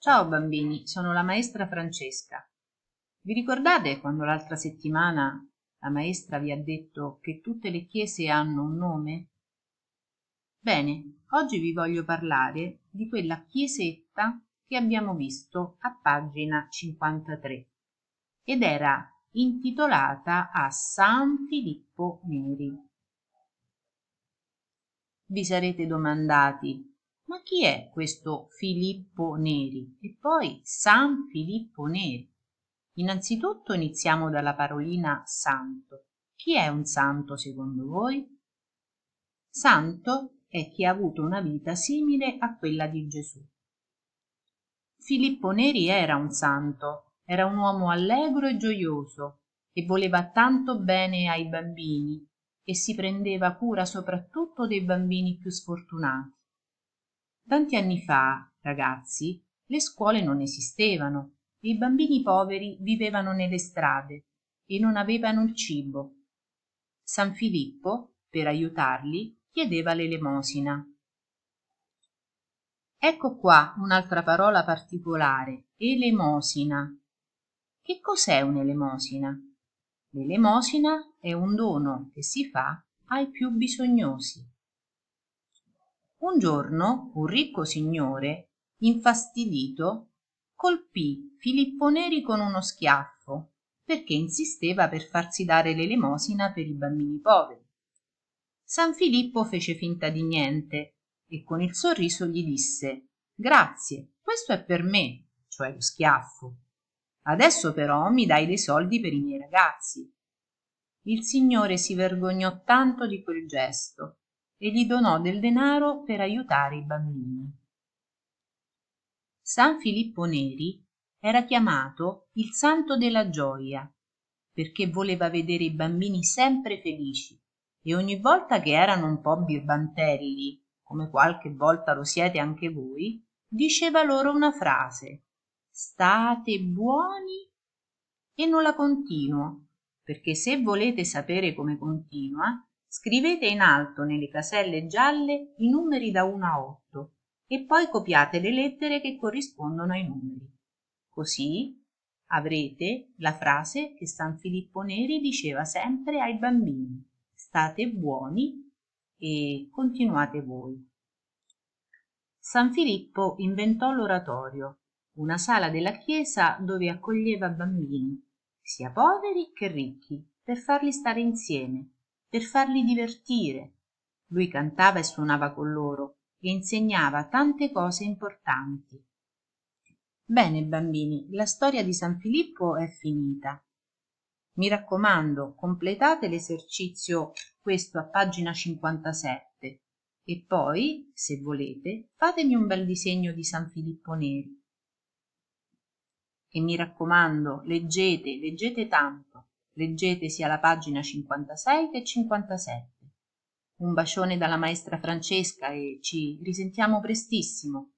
ciao bambini sono la maestra francesca Vi ricordate quando l'altra settimana la maestra vi ha detto che tutte le chiese hanno un nome bene oggi vi voglio parlare di quella chiesetta che abbiamo visto a pagina 53 ed era intitolata a San Filippo Neri. Vi sarete domandati ma chi è questo filippo neri e poi san filippo neri innanzitutto iniziamo dalla parolina santo chi è un santo secondo voi santo è chi ha avuto una vita simile a quella di gesù filippo neri era un santo era un uomo allegro e gioioso e voleva tanto bene ai bambini e si prendeva cura soprattutto dei bambini più sfortunati tanti anni fa ragazzi le scuole non esistevano e i bambini poveri vivevano nelle strade e non avevano il cibo san filippo per aiutarli, chiedeva l'elemosina ecco qua un'altra parola particolare elemosina che cos'è un'elemosina l'elemosina è un dono che si fa ai più bisognosi un giorno un ricco signore infastidito colpì filippo neri con uno schiaffo perché insisteva per farsi dare l'elemosina per i bambini poveri san filippo fece finta di niente e con il sorriso gli disse grazie questo è per me cioè lo schiaffo adesso però mi dai dei soldi per i miei ragazzi il signore si vergognò tanto di quel gesto e gli donò del denaro per aiutare i bambini san filippo neri era chiamato il santo della gioia perché voleva vedere i bambini sempre felici e ogni volta che erano un po birbantelli come qualche volta lo siete anche voi diceva loro una frase state buoni e non la continuo perché se volete sapere come continua Scrivete in alto nelle caselle gialle i numeri da 1 a 8 e poi copiate le lettere che corrispondono ai numeri. Così avrete la frase che San Filippo Neri diceva sempre ai bambini. State buoni e continuate voi. San Filippo inventò l'oratorio, una sala della chiesa dove accoglieva bambini, sia poveri che ricchi, per farli stare insieme per farli divertire lui cantava e suonava con loro e insegnava tante cose importanti bene bambini la storia di san filippo è finita mi raccomando completate l'esercizio questo a pagina 57 e poi se volete fatemi un bel disegno di san filippo neri e mi raccomando leggete leggete tanto Leggete sia la pagina 56 che 57. Un bacione dalla maestra Francesca e ci risentiamo prestissimo.